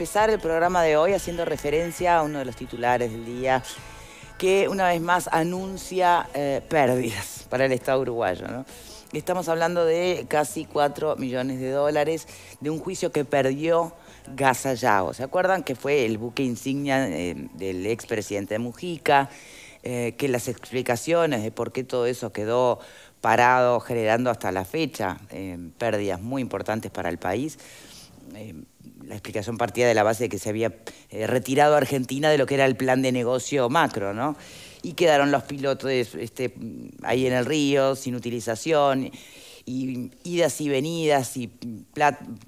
empezar el programa de hoy haciendo referencia a uno de los titulares del día que una vez más anuncia eh, pérdidas para el Estado uruguayo. Estamos hablando de casi 4 millones de dólares de un juicio que perdió Gasallao. ¿Se acuerdan que fue el buque insignia eh, del expresidente Mujica? Eh, que las explicaciones de por qué todo eso quedó parado, generando hasta la fecha pérdidas muy importantes para el país, la explicación partía de la base de que se había eh, retirado Argentina de lo que era el plan de negocio macro, ¿no? Y quedaron los pilotos este, ahí en el río, sin utilización, y idas y venidas, y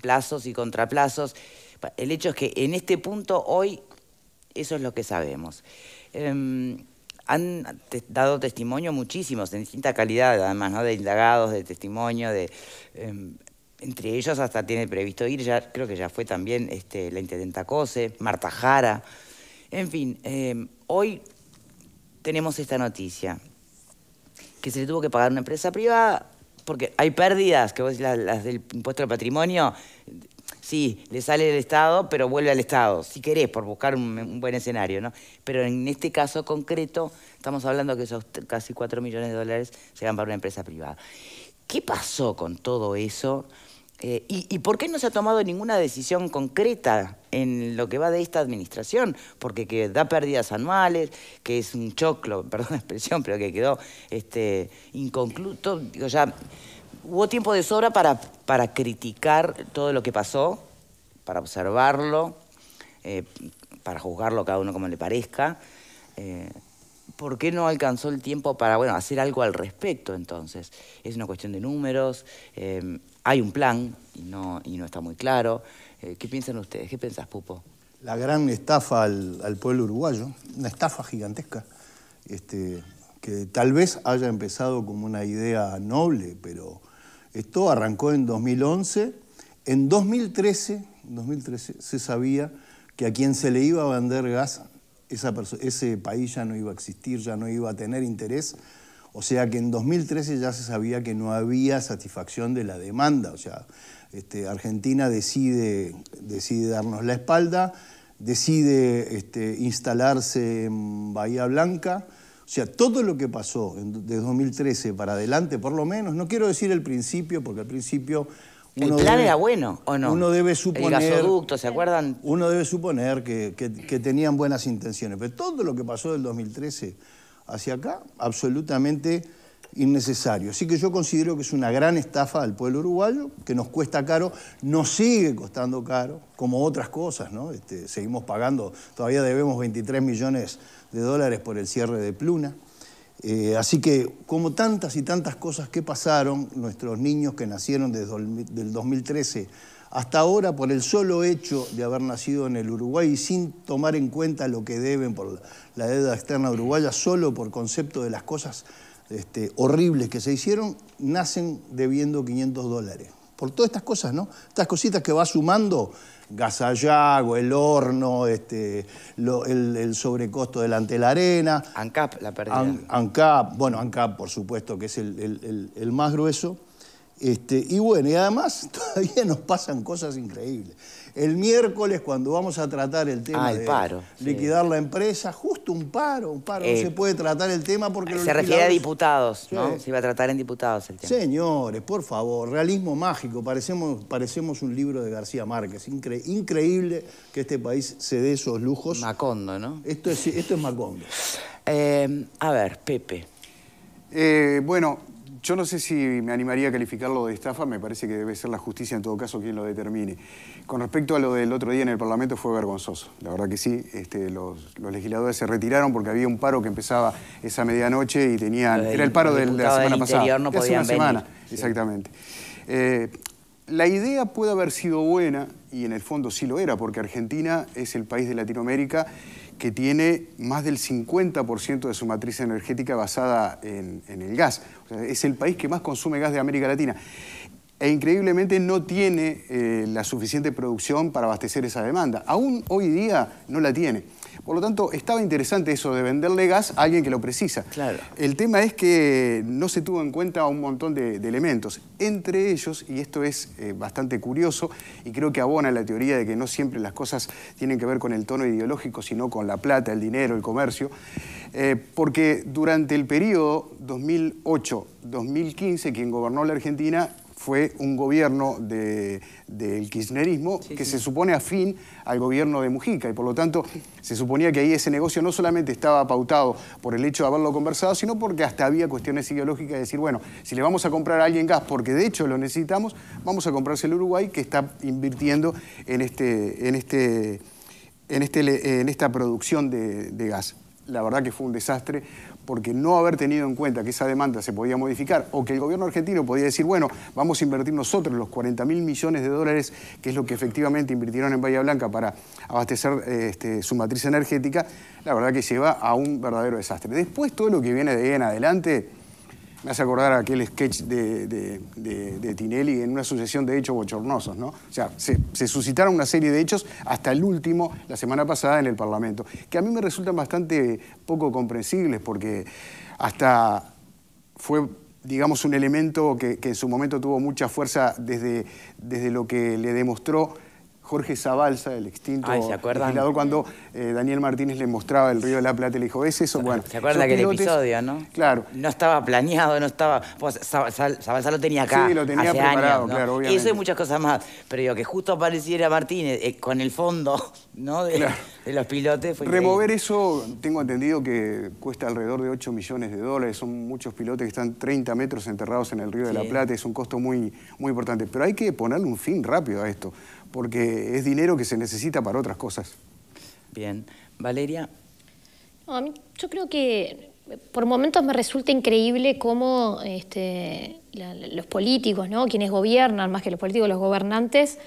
plazos y contraplazos. El hecho es que en este punto hoy eso es lo que sabemos. Em, han dado testimonio muchísimos, en distinta calidad, además, ¿no? de indagados, de testimonio, de... Em, entre ellos hasta tiene previsto ir, ya creo que ya fue también este, la intendenta Cose, Marta Jara. En fin, em, hoy tenemos esta noticia, que se le tuvo que pagar una empresa privada, porque hay pérdidas, que vos las, las del impuesto al patrimonio, sí, le sale del Estado, pero vuelve al Estado, si querés, por buscar un, buen escenario, ¿no? Pero en este caso concreto, estamos hablando que esos casi 4 millones de dólares se van para una empresa privada. ¿Qué pasó con todo eso? Eh, y, por qué no se ha tomado ninguna decisión concreta en lo que va de esta administración? Porque que da pérdidas anuales, que es un choclo, perdón la expresión, pero que quedó este, inconcluso. Digo, ya hubo tiempo de sobra para, para criticar todo lo que pasó, para observarlo, eh, para juzgarlo cada uno como le parezca. Eh, ¿por qué no alcanzó el tiempo para bueno, hacer algo al respecto entonces? Es una cuestión de números, em, hay un plan y no, y no está muy claro. Eh, ¿Qué piensan ustedes? ¿Qué pensás, Pupo? La gran estafa al, pueblo uruguayo, una estafa gigantesca, este, que tal vez haya empezado como una idea noble, pero esto arrancó en 2011. En 2013, 2013 se sabía que a quien se le iba a vender gas ese país ya no iba a existir, ya no iba a tener interés. O sea que en 2013 ya se sabía que no había satisfacción de la demanda. O sea, este, Argentina decide, decide darnos la espalda, decide este, instalarse en Bahía Blanca. O sea, todo lo que pasó de 2013 para adelante, por lo menos, no quiero decir el principio, porque al principio el plan era bueno, ¿o no? Uno debe suponer... gasoducto, ¿se acuerdan? Uno debe suponer que, tenían buenas intenciones. Pero todo lo que pasó del 2013 hacia acá, absolutamente innecesario. Así que yo considero que es una gran estafa al pueblo uruguayo, que nos cuesta caro, nos sigue costando caro, como otras cosas, ¿no? Este, seguimos pagando, todavía debemos 23 millones de dólares por el cierre de Pluna. Eh, así que, como tantas y tantas cosas que pasaron, nuestros niños que nacieron desde el 2013 hasta ahora, por el solo hecho de haber nacido en el Uruguay y sin tomar en cuenta lo que deben por la deuda externa uruguaya, solo por concepto de las cosas este, horribles que se hicieron, nacen debiendo 500 dólares. Por todas estas cosas, ¿no? Estas cositas que va sumando Gasallago, el horno, este, el, sobrecosto delante de la arena. ANCAP, la pérdida. ANCAP, bueno, ANCAP por supuesto que es el más grueso. Este, y bueno, y además todavía nos pasan cosas increíbles. El miércoles, cuando vamos a tratar el tema ah, de liquidar la empresa, justo un paro, un paro, no eh, se puede tratar el tema porque... Se refiere a diputados, ¿no? Se iba a tratar en diputados el tema. Señores, por favor, realismo mágico, parecemos, parecemos un libro de García Márquez. increíble que este país se dé esos lujos. Macondo, ¿no? Esto es, esto es Macondo. Eh, a ver, Pepe. Eh, bueno, yo no sé si me animaría a calificarlo de estafa, me parece que debe ser la justicia en todo caso quien lo determine. Con respecto a lo del otro día en el Parlamento fue vergonzoso, la verdad que sí, este, los, legisladores se retiraron porque había un paro que empezaba esa medianoche y tenían... era el paro de la semana pasada. No una semana, exactamente. Eh, la idea puede haber sido buena, y en el fondo sí lo era, porque Argentina es el país de Latinoamérica que tiene más del 50% de su matriz energética basada en, el gas. es el país que más consume gas de América Latina. E increíblemente no tiene eh, la suficiente producción para abastecer esa demanda. Aún hoy día no la tiene. Por lo tanto, estaba interesante eso de venderle gas a alguien que lo precisa. El tema es que no se tuvo en cuenta un montón de, elementos. Entre ellos, y esto es eh, bastante curioso, y creo que abona la teoría de que no siempre las cosas tienen que ver con el tono ideológico, sino con la plata, el dinero, el comercio, eh, porque durante el periodo 2008-2015, quien gobernó la Argentina fue un gobierno del kirchnerismo que se supone afín al gobierno de Mujica y por lo tanto se suponía que ahí ese negocio no solamente estaba pautado por el hecho de haberlo conversado, sino porque hasta había cuestiones ideológicas de decir, bueno, si le vamos a comprar a alguien gas porque de hecho lo necesitamos, vamos a comprarse el Uruguay que está invirtiendo en, este, en, este, en, este, en esta producción de, de gas. La verdad que fue un desastre porque no haber tenido en cuenta que esa demanda se podía modificar o que el gobierno argentino podía decir, bueno, vamos a invertir nosotros los 40 mil millones de dólares, que es lo que efectivamente invirtieron en Bahía Blanca para abastecer este, su matriz energética, la verdad que lleva a un verdadero desastre. Después todo lo que viene de ahí en adelante me hace acordar aquel sketch de, Tinelli en una sucesión de hechos bochornosos, ¿no? O sea, se, suscitaron una serie de hechos hasta el último, la semana pasada, en el Parlamento, que a mí me resultan bastante poco comprensibles porque hasta fue digamos, un elemento que, en su momento tuvo mucha fuerza desde, desde lo que le demostró Jorge Zabalza, el extinto Ay, ¿se legislador, cuando eh, Daniel Martínez le mostraba el Río de la Plata y le dijo, ¿es eso? Bueno, ¿Se acuerda aquel episodio, no? Claro. No estaba planeado, no estaba... Pues, lo tenía acá Sí, lo tenía preparado, claro, obviamente. Eso y muchas cosas más. Pero digo, que justo apareciera Martínez eh, con el fondo ¿no? de, los pilotes... Remover eso, tengo entendido que cuesta alrededor de 8 millones de dólares. Son muchos pilotes que están 30 metros enterrados en el Río de la Plata. Es un costo muy, muy importante. Pero hay que ponerle un fin rápido a esto porque es dinero que se necesita para otras cosas. Bien. Valeria. a mí, yo creo que por momentos me resulta increíble cómo este, los políticos, ¿no? quienes gobiernan, más que los políticos, los gobernantes,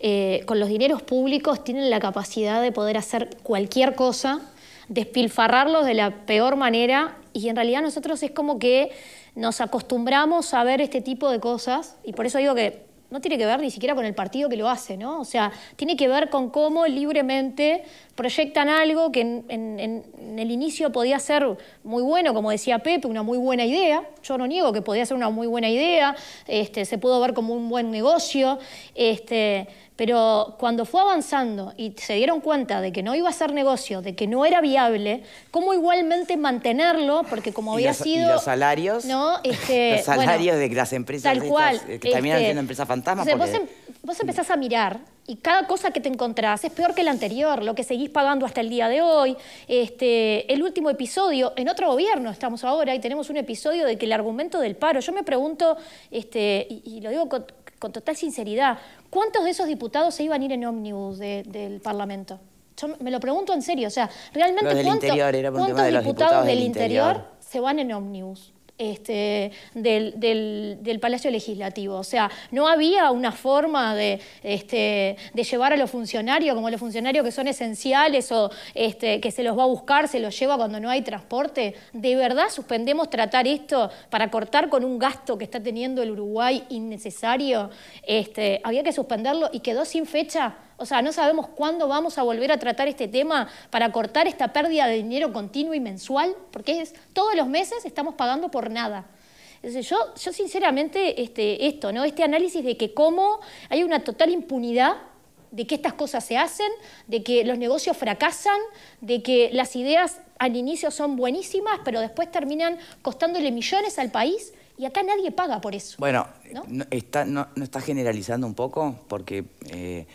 eh, con los dineros públicos tienen la capacidad de poder hacer cualquier cosa, despilfarrarlos de la peor manera y en realidad nosotros es como que nos acostumbramos a ver este tipo de cosas y por eso digo que no tiene que ver ni siquiera con el partido que lo hace, ¿no? O sea, tiene que ver con cómo libremente proyectan algo que en, el inicio podía ser muy bueno, como decía Pepe, una muy buena idea. Yo no niego que podía ser una muy buena idea, este, se pudo ver como un buen negocio, este, pero cuando fue avanzando y se dieron cuenta de que no iba a ser negocio, de que no era viable, ¿cómo igualmente mantenerlo? Porque como había sido... ¿y los salarios? ¿no? Este, los salarios de las empresas. Tal cual. Eh, que también este, siendo empresas fantasmas. Porque... Vos, em, vos empezás a mirar y cada cosa que te encontrás es peor que la anterior, lo que seguís pagando hasta el día de hoy. Este, el último episodio, en otro gobierno estamos ahora y tenemos un episodio de que el argumento del paro, yo me pregunto, este, y, lo digo con, total sinceridad, ¿cuántos de esos diputados se iban a ir en ómnibus del Parlamento? Yo me lo pregunto en serio, o sea, ¿realmente cuántos diputados, del, interior se van en ómnibus? Este, del, Palacio Legislativo. O sea, no había una forma de, este, de, llevar a los funcionarios, como los funcionarios que son esenciales o este, que se los va a buscar, se los lleva cuando no hay transporte. ¿De verdad suspendemos tratar esto para cortar con un gasto que está teniendo el Uruguay innecesario? había que suspenderlo y quedó sin fecha o sea, no sabemos cuándo vamos a volver a tratar este tema para cortar esta pérdida de dinero continuo y mensual, porque todos los meses estamos pagando por nada. yo, yo sinceramente, este, esto, ¿no? Este análisis de que cómo hay una total impunidad de que estas cosas se hacen, de que los negocios fracasan, de que las ideas al inicio son buenísimas, pero después terminan costándole millones al país y acá nadie paga por eso. Bueno, ¿no? ¿Está, generalizando un poco? Porque... Eh,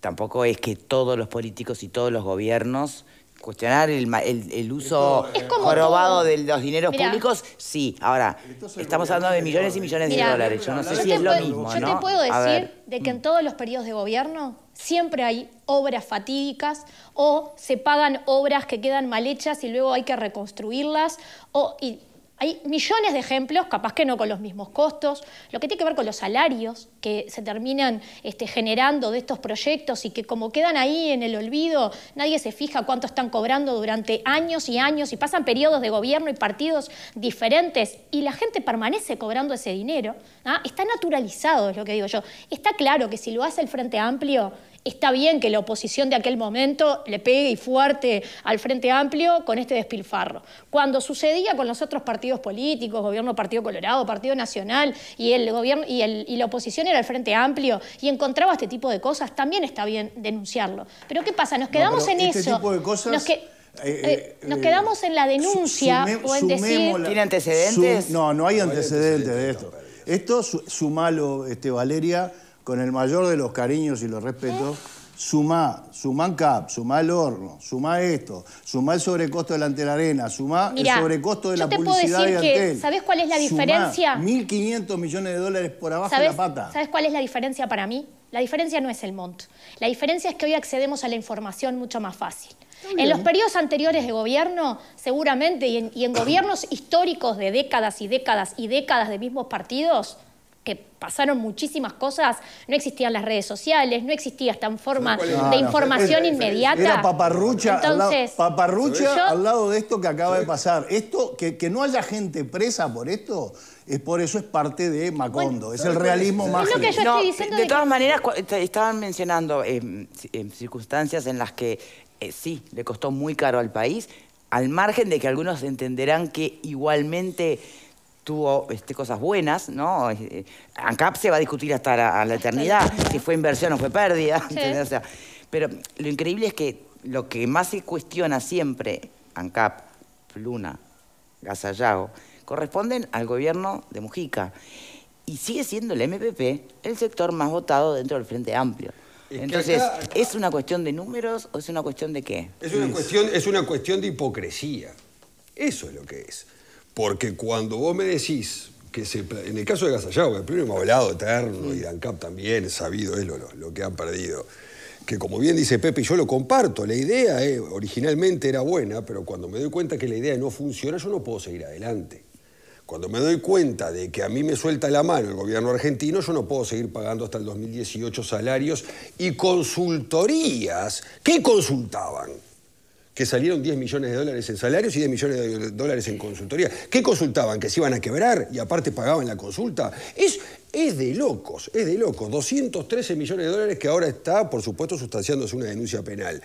tampoco es que todos los políticos y todos los gobiernos cuestionar el, el, el uso robado de los dineros públicos, sí. Ahora, estamos hablando de millones y millones de dólares. Yo no sé si es lo mismo. Yo te puedo decir de que en todos los periodos de gobierno siempre hay obras fatídicas o se pagan obras que quedan mal hechas y luego hay que reconstruirlas. O, hay millones de ejemplos, capaz que no con los mismos costos, lo que tiene que ver con los salarios que se terminan este, generando de estos proyectos y que como quedan ahí en el olvido, nadie se fija cuánto están cobrando durante años y años y pasan periodos de gobierno y partidos diferentes y la gente permanece cobrando ese dinero. ¿ah? Está naturalizado, es lo que digo yo. Está claro que si lo hace el Frente Amplio, Está bien que la oposición de aquel momento le pegue fuerte al Frente Amplio con este despilfarro. Cuando sucedía con los otros partidos políticos, gobierno Partido Colorado, Partido Nacional, y, el gobierno, y, el, y la oposición era el Frente Amplio, y encontraba este tipo de cosas, también está bien denunciarlo. Pero ¿qué pasa? Nos quedamos en este eso. Eh, eh, eh, nos quedamos en la denuncia o en decir... ¿Tiene antecedentes? no, no hay antecedentes, de esto. esto, su, sumalo, este, Valeria, con el mayor de los cariños y los respetos, suma sumá CAP, suma el horno, suma esto, suma el sobrecosto delante de la arena, suma el sobrecosto de la publicidad de Antel. ¿Sabes cuál es la diferencia? 1.500 millones de dólares por abajo de la pata. ¿Sabes cuál es la diferencia para mí? La diferencia no es el monto. La diferencia es que hoy accedemos a la información mucho más fácil. En los periodos anteriores de gobierno, seguramente, y en, y en gobiernos históricos de décadas y décadas y décadas de mismos partidos, que pasaron muchísimas cosas, no existían las redes sociales, no existía esta forma de información inmediata. Era paparrucha, al, lado, paparrucha al lado de esto que acaba de pasar. Esto, que, que no haya gente presa por esto, es por eso es parte de Macondo, es el realismo más. de, todas maneras, estaban mencionando em, em, circunstancias en las que eh, sí, le costó muy caro al país, al margen de que algunos entenderán que igualmente tuvo este, cosas buenas, ¿no? Eh, ANCAP se va a discutir hasta la, eternidad, si fue inversión o fue pérdida. pero lo increíble es que lo que más se cuestiona siempre, ANCAP, Pluna, Gasallago, corresponden al gobierno de Mujica. Y sigue siendo el MPP el sector más votado dentro del Frente Amplio. Entonces, ¿es una cuestión de números o es una cuestión de qué? Es una, Cuestión, es una cuestión de hipocresía. Eso es lo que es. Porque cuando vos me decís que se, en el caso de Gasallao, el primero hemos hablado eterno, y Dancap también, sabido es lo, lo, que han perdido. Que como bien dice Pepe, yo lo comparto, la idea eh, originalmente era buena, pero cuando me doy cuenta que la idea no funciona, yo no puedo seguir adelante. Cuando me doy cuenta de que a mí me suelta la mano el gobierno argentino, yo no puedo seguir pagando hasta el 2018 salarios y consultorías. ¿Qué consultaban? que salieron 10 millones de dólares en salarios y 10 millones de dólares en consultoría. ¿Qué consultaban? ¿Que se iban a quebrar y aparte pagaban la consulta? Es, es de locos, es de locos. 213 millones de dólares que ahora está, por supuesto, sustanciándose una denuncia penal.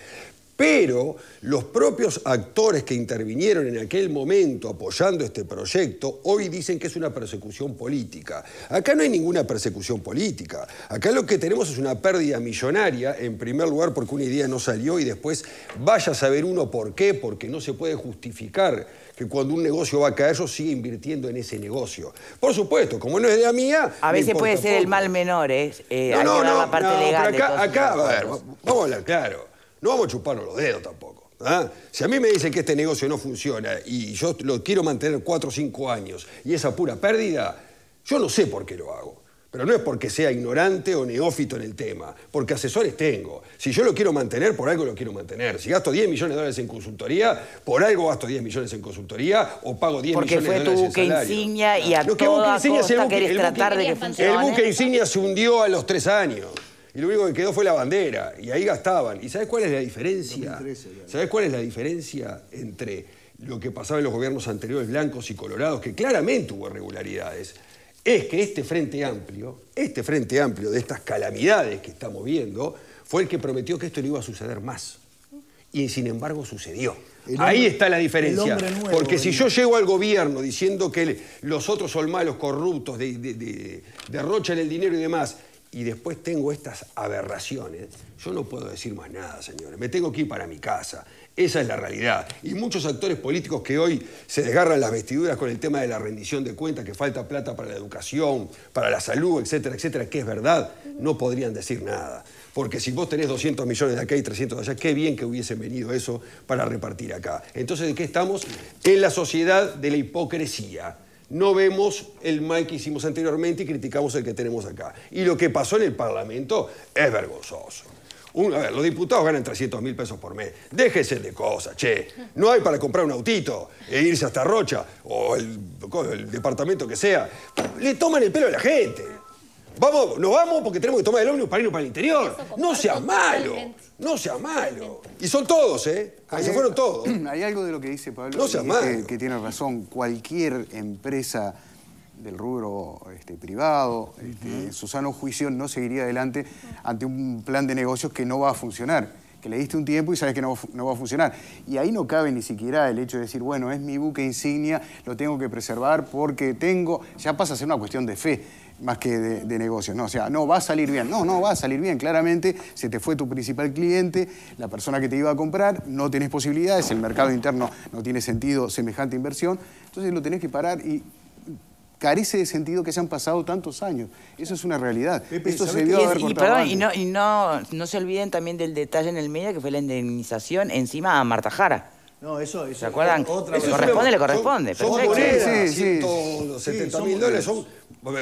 Pero los propios actores que intervinieron en aquel momento apoyando este proyecto hoy dicen que es una persecución política. Acá no hay ninguna persecución política. Acá lo que tenemos es una pérdida millonaria, en primer lugar porque una idea no salió y después vaya a saber uno por qué, porque no se puede justificar que cuando un negocio va a caer yo siga invirtiendo en ese negocio. Por supuesto, como no es idea mía... A veces puede ser el mal menor, ¿eh? eh no, no, no, no acá, acá a ver, vamos a hablar, claro. No vamos a chuparnos los dedos tampoco. ¿ah? Si a mí me dicen que este negocio no funciona y yo lo quiero mantener cuatro o cinco años y esa pura pérdida, yo no sé por qué lo hago. Pero no es porque sea ignorante o neófito en el tema, porque asesores tengo. Si yo lo quiero mantener, por algo lo quiero mantener. Si gasto 10 millones de dólares en consultoría, por algo gasto 10 millones en consultoría o pago 10 millones de dólares en Porque fue tu buque insignia y a tratar de que funcione. El buque insignia se hundió a los tres años y lo único que quedó fue la bandera, y ahí gastaban. ¿Y sabes cuál es la diferencia? ¿Sabes cuál es la diferencia entre lo que pasaba en los gobiernos anteriores blancos y colorados, que claramente hubo irregularidades? Es que este Frente Amplio, este Frente Amplio de estas calamidades que estamos viendo, fue el que prometió que esto no iba a suceder más. Y sin embargo sucedió. Ahí está la diferencia. Porque si yo llego al gobierno diciendo que los otros son malos, corruptos, de, derrochan el dinero y demás, y después tengo estas aberraciones, yo no puedo decir más nada, señores. Me tengo que ir para mi casa. Esa es la realidad. Y muchos actores políticos que hoy se desgarran las vestiduras con el tema de la rendición de cuentas, que falta plata para la educación, para la salud, etcétera, etcétera, que es verdad, no podrían decir nada. Porque si vos tenés 200 millones de acá y 300 de allá, qué bien que hubiesen venido eso para repartir acá. Entonces, ¿de qué estamos? En la sociedad de la hipocresía no vemos el mal que hicimos anteriormente y criticamos el que tenemos acá. Y lo que pasó en el Parlamento es vergonzoso. a ver, los diputados ganan 300 mil pesos por mes. Déjese de cosas, che. No hay para comprar un autito e irse hasta Rocha o el departamento que sea. Le toman el pelo a la gente. Vamos, nos vamos porque tenemos que tomar el ómnibus para irnos para el interior. No sea malo. No sea malo. Y son todos, ¿eh? Ahí se fueron todos. Hay algo de lo que dice Pablo que, tiene razón. Cualquier empresa del rubro este, privado, este, su sano juicio no seguiría adelante ante un plan de negocios que no va a funcionar le diste un tiempo y sabes que no, va a funcionar. Y ahí no cabe ni siquiera el hecho de decir, bueno, es mi buque insignia, lo tengo que preservar porque tengo, ya pasa a ser una cuestión de fe más que de, negocio. ¿no? O sea, no va a salir bien, no, no va a salir bien, claramente se te fue tu principal cliente, la persona que te iba a comprar, no tenés posibilidades, el mercado interno no tiene sentido semejante inversión, entonces lo tenés que parar y carece de sentido que se han pasado tantos años. Eso es una realidad. y, perdón, y, no, no, se olviden también del detalle en el medio que fue la indemnización encima a Marta Jara. No, eso, eso ¿Se acuerdan? Otra corresponde, le corresponde. Son, monedas, mil dólares son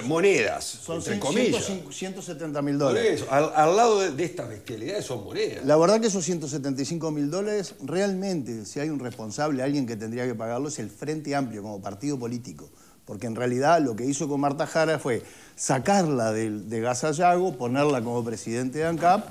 monedas, son entre comillas. 170 mil dólares. al, lado de, esta estas bestialidades son monedas. La verdad que esos 175 mil dólares, realmente, si hay un responsable, alguien que tendría que pagarlo, es el Frente Amplio como partido político porque en realidad lo que hizo con Marta Jara fue sacarla de, de Gasallago, ponerla como presidente de ANCAP,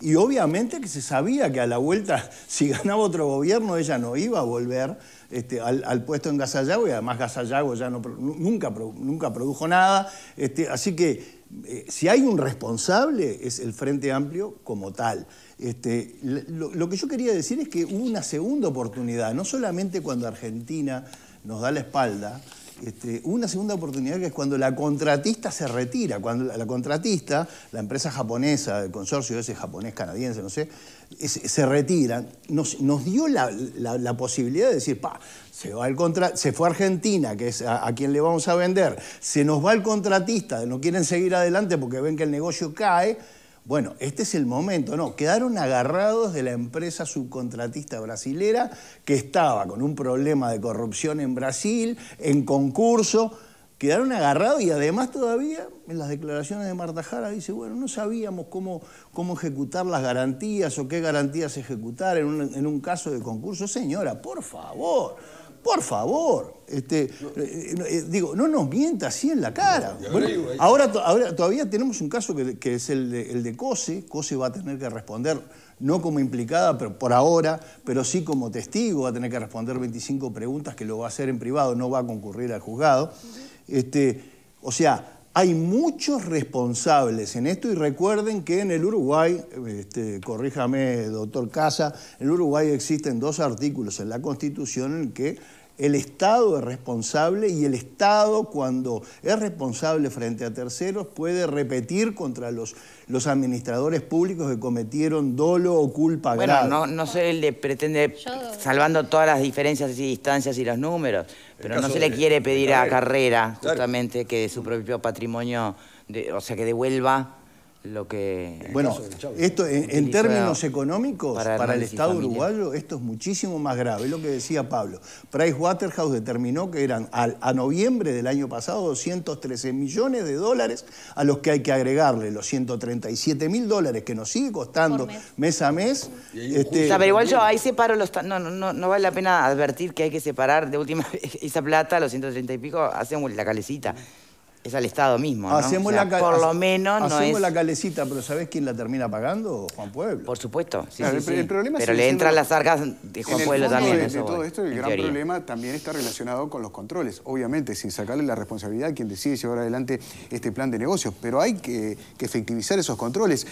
y obviamente que se sabía que a la vuelta, si ganaba otro gobierno, ella no iba a volver este, al, puesto en Gasallago, y además Gasallago ya nunca, nunca produjo nada. Este, así que eh, si hay un responsable es el Frente Amplio como tal. Este, lo, lo que yo quería decir es que hubo una segunda oportunidad, no solamente cuando Argentina nos da la espalda, este, una segunda oportunidad que es cuando la contratista se retira, cuando la, contratista, la empresa japonesa, el consorcio ese japonés, canadiense, no sé, se retira, nos, dio la, posibilidad de decir, se, va se fue a Argentina, que es a, a, quien le vamos a vender, se nos va el contratista, no quieren seguir adelante porque ven que el negocio cae, bueno, este es el momento, no, quedaron agarrados de la empresa subcontratista brasilera que estaba con un problema de corrupción en Brasil, en concurso, quedaron agarrados y además todavía en las declaraciones de Marta Jara dice, bueno, no sabíamos cómo, cómo ejecutar las garantías o qué garantías ejecutar en un, en un caso de concurso. Señora, por favor. Por favor, este, eh, eh, digo, no nos mienta así en la cara. ahora, ahora, todavía tenemos un caso que, es el de, el Cose. Cose va a tener que responder no como implicada pero por ahora, pero sí como testigo, va a tener que responder 25 preguntas que lo va a hacer en privado, no va a concurrir al juzgado. Este, o sea, hay muchos responsables en esto y recuerden que en el Uruguay, este, corríjame doctor Casa, en el Uruguay existen dos artículos en la Constitución en que el Estado es responsable y el Estado cuando es responsable frente a terceros puede repetir contra los, los administradores públicos que cometieron dolo o culpa grave. Bueno, no, se le pretende, salvando todas las diferencias y distancias y los números, pero no se le quiere pedir a Carrera justamente que su propio patrimonio, o sea, que devuelva lo que... Eh, bueno, esto en, términos económicos, para, el Estado uruguayo, esto es muchísimo más grave. Es lo que decía Pablo. Price Waterhouse determinó que eran a noviembre del año pasado 213 millones de dólares a los que hay que agregarle los 137 mil dólares que nos sigue costando mes. a mes. Este, pero igual yo ahí separo los... No, no, no vale la pena advertir que hay que separar de última esa plata, los 130 y pico, hacemos la calecita es al Estado mismo, ¿no? Hacemos la por lo menos la calecita, pero sabes quién la termina pagando? Juan Pueblo. Por supuesto, pero le entran las arcas de Juan Pueblo también. De, todo esto, el gran problema también está relacionado con los controles. Obviamente, sin sacarle la responsabilidad a quien decide llevar adelante este plan de negocios, pero hay que efectivizar esos controles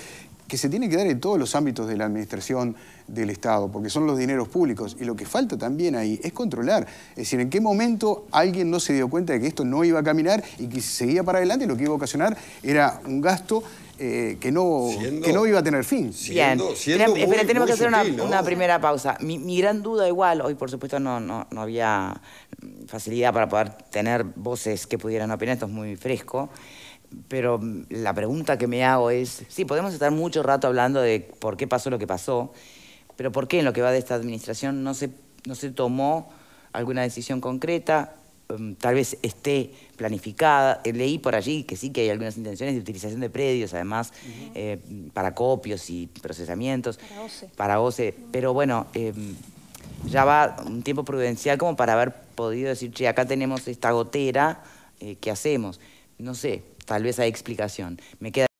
que se tiene que dar en todos los ámbitos de la administración del Estado, porque son los dineros públicos. Y lo que falta también ahí es controlar. Es decir, en qué momento alguien no se dio cuenta de que esto no iba a caminar y que si seguía para adelante lo que iba a ocasionar era un gasto eh, que, no, no iba a tener fin. Bien, tenemos que hacer una, primera pausa. Mi, gran duda igual, hoy por supuesto no, no, no, había facilidad para poder tener voces que pudieran opinar, esto es muy fresco pero mm, la pregunta que me hago es, sí, podemos estar mucho rato hablando de por qué pasó lo que pasó, pero ¿por qué en lo que va de esta administración no se, no se tomó alguna decisión concreta? Mm, tal vez esté planificada. Eh, leí por allí que sí que hay algunas intenciones de utilización de predios, además, eh, para copios y procesamientos. Para OCE. Pero bueno, em, ya va un tiempo prudencial como para haber podido decir, che, acá tenemos esta gotera, eh, ¿qué hacemos? No sé, Tal vez hay explicación. Me queda